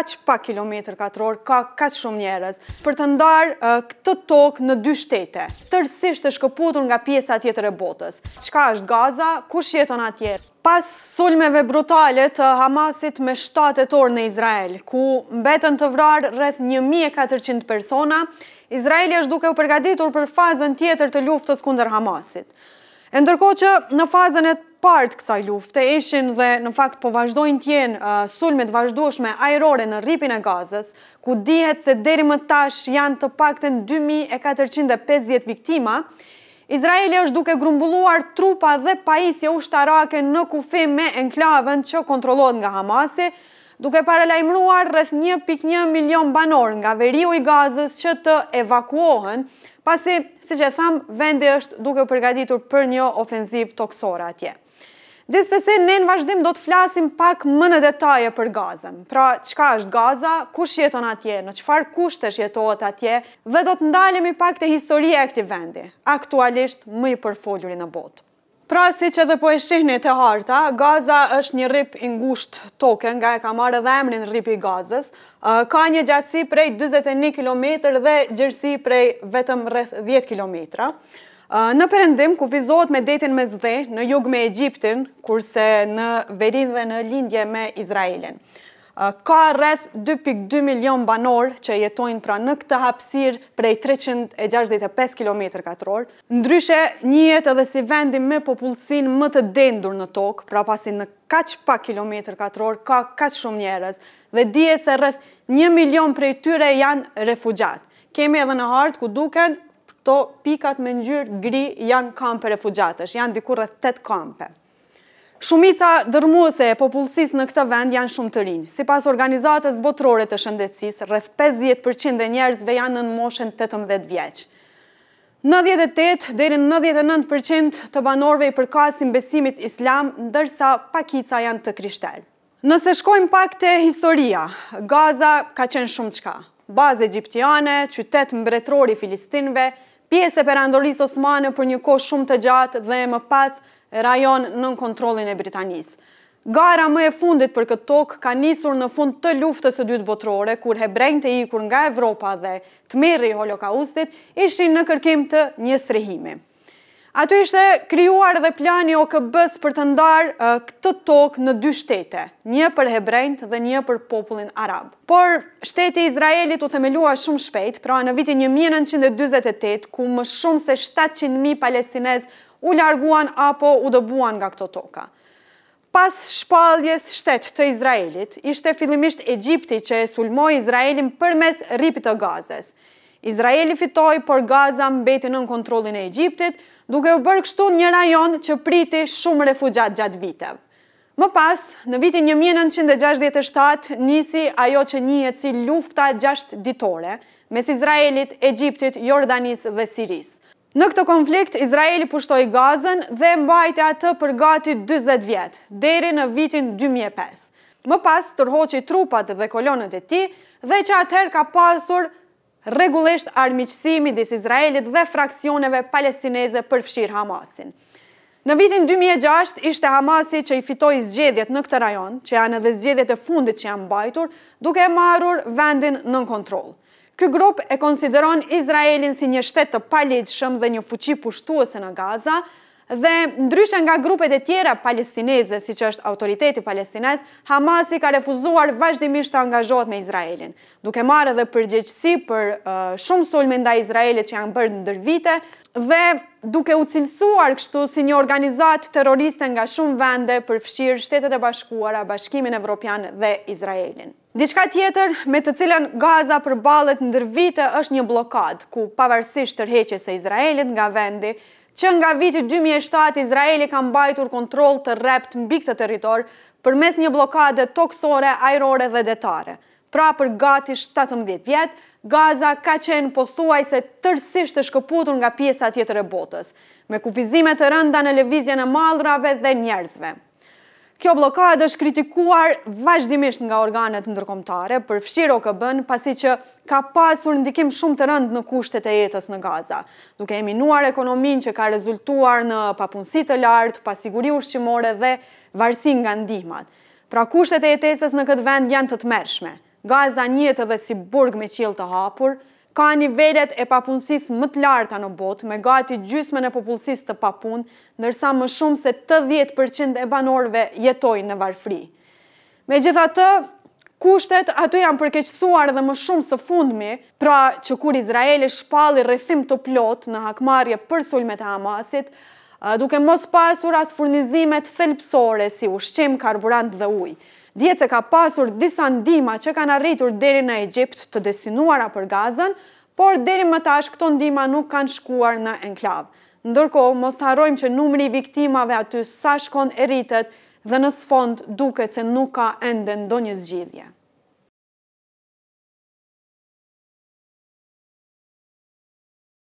që pa kilometër katror, ka që shumë njerëz për të ndarë këtë tokë në dy shtete, tërësisht të shkëputur nga pjesa tjetër e botës. Çka është Gaza? Kush jeton atje? Pas sulmeve brutale të Hamasit me 7 orë në Izrael, ku mbetën të vrarë rreth 1400 persona, Izraeli është duke u përgatitur për fazën tjetër të luftës kundër Hamasit. E ndërkohë që në fazën e partë kësaj lufte ishin dhe në fakt po vazhdojnë tjenë uh, sulmet vazhdojshme aerore në ripin e gazës, ku dihet se deri më tash janë të pakten 2450 viktima, Izraeli është duke grumbulluar trupa dhe pajisje ushtarake në kufim me enklavën që kontrolohet nga Hamasi, duke paralajmruar rrëth 1.1 milion banor nga veriu i gazës që të evakuohen, pasi, si që thamë, vendi është duke u përgatitur për një ofenziv toksora atje. Gjithë të se, ne në vazhdim do të flasim pak më në detaje për gazën. Pra, qka është gaza, ku shjeton atje, në qfar kushtë të shjetohet atje, dhe do të ndalim i pak të historie e këti vendi, aktualisht më i përfoljuri në botë. Pra si që dhe po e shihni të harta, Gaza është një rip i ngusht token, nga e ka marrë dhe emrin rip i Gazës, ka një gjatësi prej 21 km dhe gjërësi prej vetëm rrëth 10 km. Në përëndim, ku vizohet me detin me zdhe, në jug me Egyptin, kurse në verin dhe në lindje me Izraelin. Ka rreth 2.2 milion banor që jetojnë pra në këtë hapsir prej 365 km katëror. Ndryshe njët edhe si vendi me popullësin më të dendur në tokë, pra pasin në kaq pa km katëror, ka kaq shumë njerës dhe djet se rreth 1 milion prej tyre janë refugjat. Kemi edhe në hartë ku duken, to pikat me njërë gri janë kampe refugjatës, janë dikur rreth 8 kampe. Shumica dërmuese e popullësis në këtë vend janë shumë të rinjë. Si pas organizatës botrore të shëndetsis, rrëth 50% e njerëzve janë në moshen 18 vjeqë. 98% dhe 99% të banorve i përkasin besimit islam, ndërsa pakica janë të krishtel. Nëse shkojmë pak të historia, Gaza ka qenë shumë qka. Bazë egyptiane, qytet mbretrori filistinve, pjese për andoris osmane për një ko shumë të gjatë dhe më pasë, rajon në kontrolin e Britanis. Gara më e fundit për këtë tokë ka nisur në fund të luftës e dytë botrore, kur hebrejnë të ikur nga Evropa dhe të mirë i holokaustit, ishin në kërkim të një srehimi. Ato ishte kryuar dhe plani o këbës për të ndarë këtë tokë në dy shtete, një për hebrejnë dhe një për popullin arab. Por, shtete Izraelit u themelua shumë shpejt, pra në vitin 1928, ku më shumë se 700.000 palestinez u larguan apo u dëbuan nga këto toka. Pas shpaljes shtetë të Izraelit, ishte fillimisht Egjipti që e sulmoj Izraelin përmes ripit të gazes. Izraeli fitoj, por Gaza mbeti në kontrolin e Egjiptit, duke u bërë kështu një rajon që priti shumë refugjat gjatë vitev. Më pas, në vitin 1967, nisi ajo që njëhet si lufta gjasht ditore, mes Izraelit, Egjiptit, Jordanis dhe Siris. Në këtë konflikt, Izraeli pushtoi Gazën dhe mbajti atë për gati 40 vjet, deri në vitin 2005. Më pas tërhoqi trupat dhe kolonët e tij dhe që atëherë ka pasur rregullisht armiqësimi dis Izraelit dhe fraksioneve palestineze përfshir Hamasin. Në vitin 2006 ishte Hamasi që i fitoi zgjedhjet në këtë rajon, që janë edhe zgjedhjet e fundit që janë mbajtur, duke marrur vendin në kontroll. Ky grup e konsideron Izraelin si një shtet të paligjshëm dhe një fuqi pushtuese në Gaza dhe ndryshe nga grupet e tjera palestineze, siç është autoriteti palestinez, Hamasi ka refuzuar vazhdimisht të angazhohet me Izraelin, duke marrë edhe përgjegjësi për shumë sulme ndaj Izraelit që janë bërë ndër vite dhe duke u cilësuar kështu si një organizat terroriste nga shumë vende për fshirë shtetet e bashkuara, bashkimin evropian dhe Izraelin. Diçka tjetër me të cilën Gaza për balet në dërvite është një blokad, ku pavarësisht tërheqës e Izraelit nga vendi, që nga viti 2007 Izraeli kam bajtur kontrol të rept në bikë të teritor për mes një blokade toksore, aerore dhe detare. Pra për gati 17 vjetë, Gaza ka qenë po thuaj se tërsisht të shkëputur nga pjesa tjetër e botës, me kufizimet të rënda në levizjen e malrave dhe njerëzve. Kjo blokad është kritikuar vazhdimisht nga organet ndërkomtare për fshiro këbën pasi që ka pasur ndikim shumë të rëndë në kushtet e jetës në Gaza, duke eminuar ekonomin që ka rezultuar në papunësi të lartë, pasiguri ushqimore dhe varsin nga ndihmat. Pra kushtet e jetesës në këtë vend janë të të mershme. Gaza njëtë dhe si burg me qilë të hapur, ka nivellet e papunësis më të larta në botë me gati gjysme në popullësis të papunë, nërsa më shumë se të 10% e banorve jetojnë në varfri. Me gjitha të, kushtet ato janë përkeqësuar dhe më shumë së fundmi, pra që kur Izraeli shpalli rrethim të plot në hakmarje për sulmet e hamasit, duke mos pasur as furnizimet thelpsore si ushqim, karburant dhe ujë. Djetë se ka pasur disa ndima që kanë arritur deri në Egypt të destinuara për gazën, por deri më tash këto ndima nuk kanë shkuar në enklav. Ndërko, mos të harojmë që numri viktimave aty sa shkon e rritet dhe në sfond duket se nuk ka ende ndonjë zgjidhje.